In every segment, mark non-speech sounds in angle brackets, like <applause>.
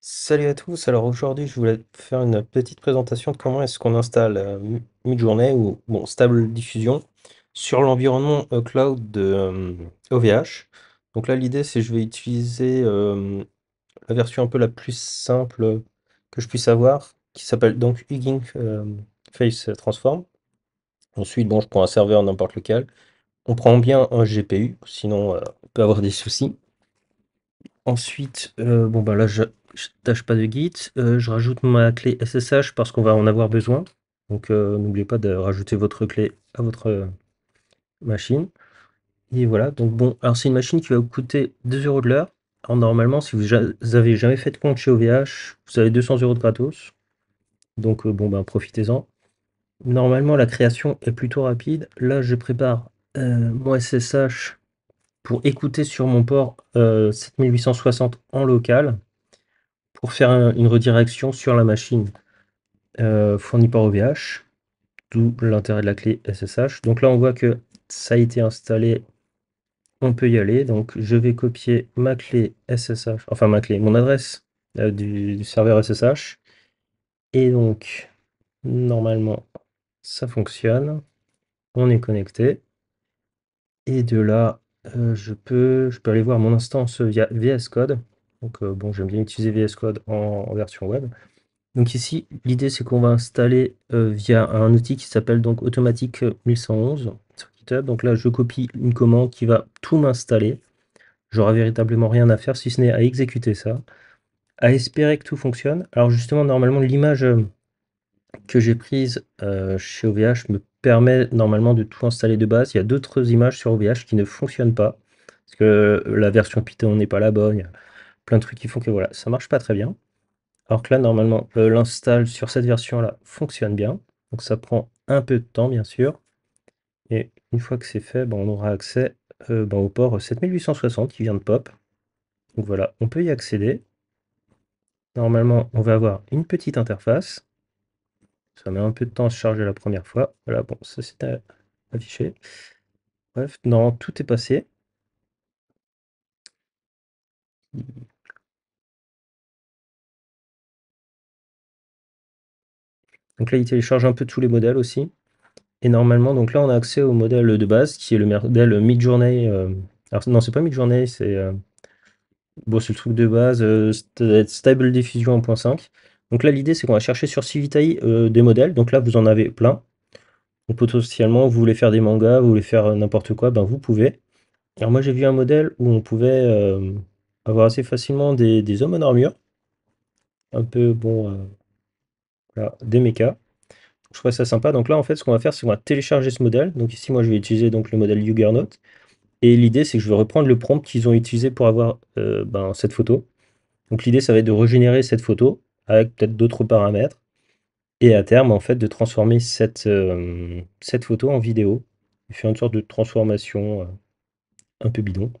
Salut à tous, alors aujourd'hui je voulais faire une petite présentation de comment est-ce qu'on installe euh, Midjourney ou bon, Stable Diffusion sur l'environnement euh, cloud de OVH. Euh, donc là l'idée c'est je vais utiliser la version un peu la plus simple que je puisse avoir qui s'appelle donc Hugging Face Transform. Ensuite bon je prends un serveur n'importe lequel. On prend bien un GPU sinon on peut avoir des soucis. Ensuite, bon bah là, je je tâche pas de Git. Euh, je rajoute ma clé SSH parce qu'on va en avoir besoin. Donc euh, n'oubliez pas de rajouter votre clé à votre euh, machine. Et voilà, donc bon, alors c'est une machine qui va vous coûter 2 euros de l'heure. Alors normalement, si vous avez jamais fait de compte chez OVH, vous avez 200 euros de gratos. Donc bon, ben profitez-en. Normalement, la création est plutôt rapide. Là, je prépare mon SSH pour écouter sur mon port 7860 en local pour faire une redirection sur la machine euh, fournie par OVH, d'où l'intérêt de la clé SSH. Donc là, on voit que ça a été installé, on peut y aller. Donc je vais copier ma clé SSH, enfin ma clé, mon adresse euh, du, serveur SSH. Et donc, normalement, ça fonctionne. On est connecté. Et de là, euh, je, peux, je peux aller voir mon instance via VS Code. Donc euh, bon, j'aime bien utiliser VS Code en, version web. Donc ici, l'idée c'est qu'on va installer euh, via un outil qui s'appelle donc Automatic 1111 sur GitHub. Donc là, je copie une commande qui va tout m'installer. J'aurai véritablement rien à faire si ce n'est à exécuter ça, à espérer que tout fonctionne. Alors justement, normalement, l'image euh, que j'ai prise chez OVH me permet normalement de tout installer de base. Il y a d'autres images sur OVH qui ne fonctionnent pas parce que la version Python n'est pas la bonne plein de trucs qui font que voilà, ça marche pas très bien. Alors que là, normalement, euh, l'install sur cette version-là fonctionne bien. Donc ça prend un peu de temps, bien sûr. Et une fois que c'est fait, ben, on aura accès euh, ben, au port 7860 qui vient de POP. Donc voilà, on peut y accéder. Normalement, on va avoir une petite interface. Ça met un peu de temps à se charger la première fois. Voilà, bon, ça c'est affiché. Bref, non, tout est passé. Donc là, il télécharge un peu tous les modèles aussi. Et normalement, donc là, on a accès au modèle de base qui est le modèle mid-journée. Euh, alors, non, c'est pas mid-journée, c'est. Euh, bon, le truc de base, euh, Stable Diffusion 1.5. Donc là, l'idée, c'est qu'on va chercher sur Civitai des modèles. Donc là, vous en avez plein. Donc potentiellement, vous voulez faire des mangas, vous voulez faire n'importe quoi, ben vous pouvez. Alors moi, j'ai vu un modèle où on pouvait avoir assez facilement des, des hommes en armure. Un peu, bon des mechas. Je trouve ça sympa. Donc là, en fait, ce qu'on va faire, c'est qu'on va télécharger ce modèle. Donc ici, moi, je vais utiliser donc, le modèle Juggernaut. Et l'idée, c'est que je vais reprendre le prompt qu'ils ont utilisé pour avoir euh, ben, cette photo. Donc l'idée, ça va être de régénérer cette photo avec peut-être d'autres paramètres. Et à terme, en fait, de transformer cette, euh, cette photo en vidéo. il faire une sorte de transformation euh, un peu bidon.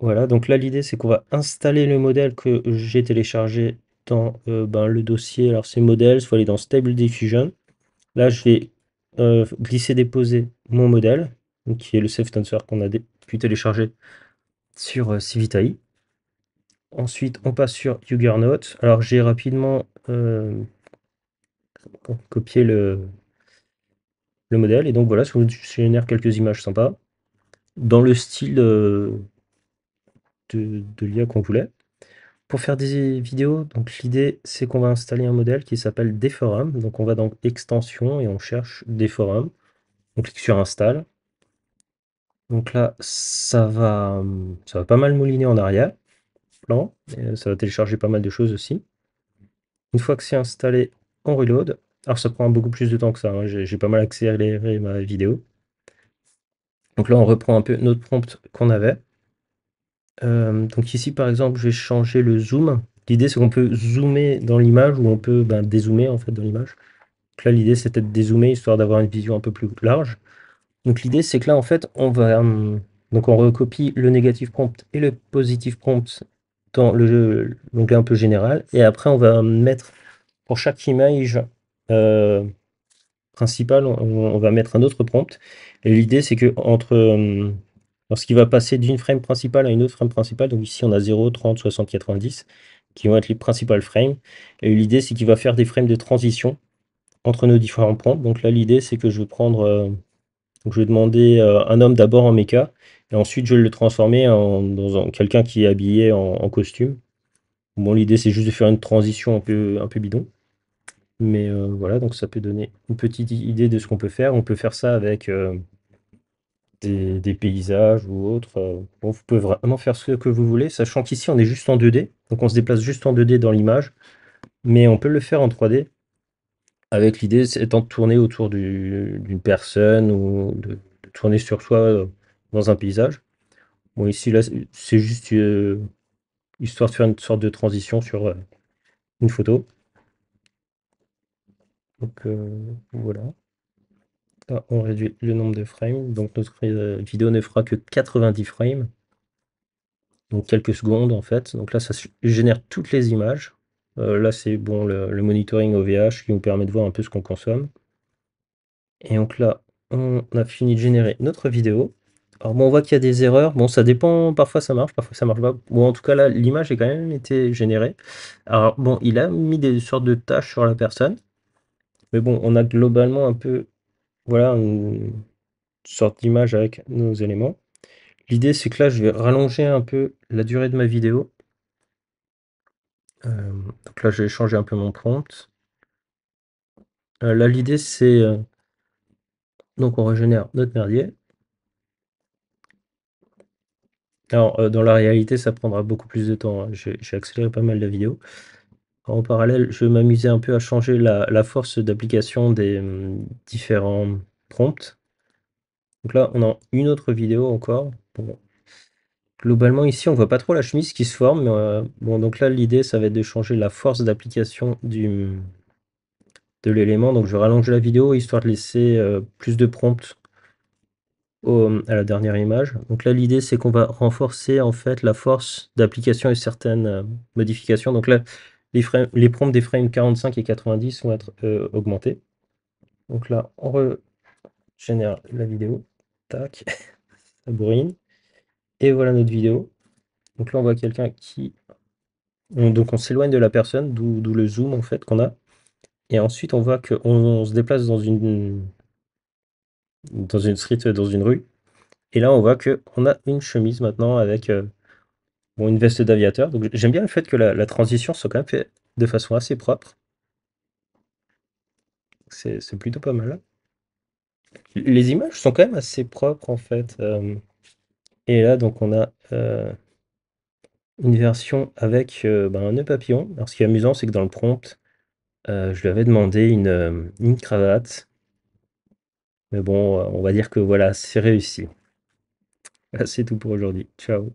Voilà, donc là, l'idée, c'est qu'on va installer le modèle que j'ai téléchargé dans euh, ben, le dossier, alors c'est modèle, soit aller dans Stable Diffusion. Là, je vais euh, glisser, déposer mon modèle, qui est le Safe Tensor qu'on a pu télécharger sur euh, Civitai. Ensuite, on passe sur Juggernaut. Alors, j'ai rapidement copié le, modèle. Et donc voilà, ça génère quelques images sympas dans le style de, de l'IA qu'on voulait. Pour faire des vidéos, donc l'idée c'est qu'on va installer un modèle qui s'appelle Deforum. Donc on va dans extension et on cherche Deforum, On clique sur install. Donc là, ça va, ça va pas mal mouliner en arrière, plan. Euh, ça va télécharger pas mal de choses aussi. Une fois que c'est installé, on reload. Alors ça prend beaucoup plus de temps que ça, hein. j'ai pas mal accéléré ma vidéo. Donc là, on reprend un peu notre prompt qu'on avait. Euh, donc ici, par exemple, je vais changer le zoom. L'idée, c'est qu'on peut zoomer dans l'image ou on peut ben, dézoomer en fait dans l'image. là, l'idée, c'était de dézoomer histoire d'avoir une vision un peu plus large. Donc l'idée, c'est que là, en fait, on va... Euh, donc on recopie le négatif prompt et le positif prompt dans le l'onglet un peu général. Et après, on va mettre pour chaque image euh, principale, on, on, va mettre un autre prompt. Et l'idée, c'est que entre lorsqu'il va passer d'une frame principale à une autre frame principale, donc ici on a 0, 30, 60, 90, qui vont être les principales frames. Et l'idée, c'est qu'il va faire des frames de transition entre nos différents points. Donc là, l'idée, c'est que je vais prendre, euh, je vais demander euh, un homme d'abord en méca, et ensuite je vais le transformer en, dans quelqu'un qui est habillé en, costume. Bon, l'idée, c'est juste de faire une transition un peu, un peu bidon. Mais euh, voilà, donc ça peut donner une petite idée de ce qu'on peut faire. On peut faire ça avec des, paysages ou autres. Euh, vous pouvez vraiment faire ce que vous voulez, sachant qu'ici on est juste en 2D, donc on se déplace juste en 2D dans l'image, mais on peut le faire en 3D avec l'idée étant de tourner autour d'une personne ou de, tourner sur soi euh, dans un paysage. Bon, ici, là, c'est juste euh, histoire de faire une sorte de transition sur une photo. Donc voilà on réduit le nombre de frames. Donc notre euh, vidéo ne fera que 90 frames. Donc quelques secondes en fait. Donc là, ça génère toutes les images. Euh, là, c'est bon le, monitoring OVH qui nous permet de voir un peu ce qu'on consomme. Et donc là, on a fini de générer notre vidéo. Alors bon, on voit qu'il y a des erreurs. Bon, ça dépend. Parfois ça marche, parfois ça marche pas. Bon, en tout cas là, l'image a quand même été générée. Alors bon, il a mis des sortes de tâches sur la personne. Mais bon, on a globalement un peu voilà une sorte d'image avec nos éléments. L'idée, c'est que là, je vais rallonger un peu la durée de ma vidéo. Euh, donc là, j'ai changé un peu mon prompt. Euh, là, l'idée, c'est... Euh, donc, on régénère notre merdier. Alors, dans la réalité, ça prendra beaucoup plus de temps. Hein. J'ai accéléré pas mal la vidéo. En parallèle, je m'amusais un peu à changer la, force d'application des hum, différents prompts. Donc là, on a une autre vidéo encore. Globalement, ici, on ne voit pas trop la chemise qui se forme. Euh, bon, donc là, l'idée, ça va être de changer la force d'application du de l'élément. Donc, je rallonge la vidéo histoire de laisser euh, plus de prompts à la dernière image. Donc là, l'idée, c'est qu'on va renforcer en fait la force d'application et certaines euh, modifications. Donc là, les, prompts des frames 45 et 90 vont être euh, augmentés. Donc là, on génère la vidéo. Tac, <laughs> ça bourrine. Et voilà notre vidéo. Donc là, on voit quelqu'un qui... donc on s'éloigne de la personne, d'où le zoom en fait qu'on a. Et ensuite, on voit qu'on se déplace dans une, dans une street, dans une rue. Et là, on voit qu'on a une chemise maintenant avec euh, une veste d'aviateur. Donc j'aime bien le fait que la, transition soit quand même faite de façon assez propre. C'est plutôt pas mal. Hein. Les images sont quand même assez propres en fait. Euh. et là, donc on a euh, une version avec euh, ben, un nœud papillon. Alors ce qui est amusant, c'est que dans le prompt, je lui avais demandé une, une cravate. Mais bon, on va dire que voilà, c'est réussi. <laughs> C'est tout pour aujourd'hui. Ciao.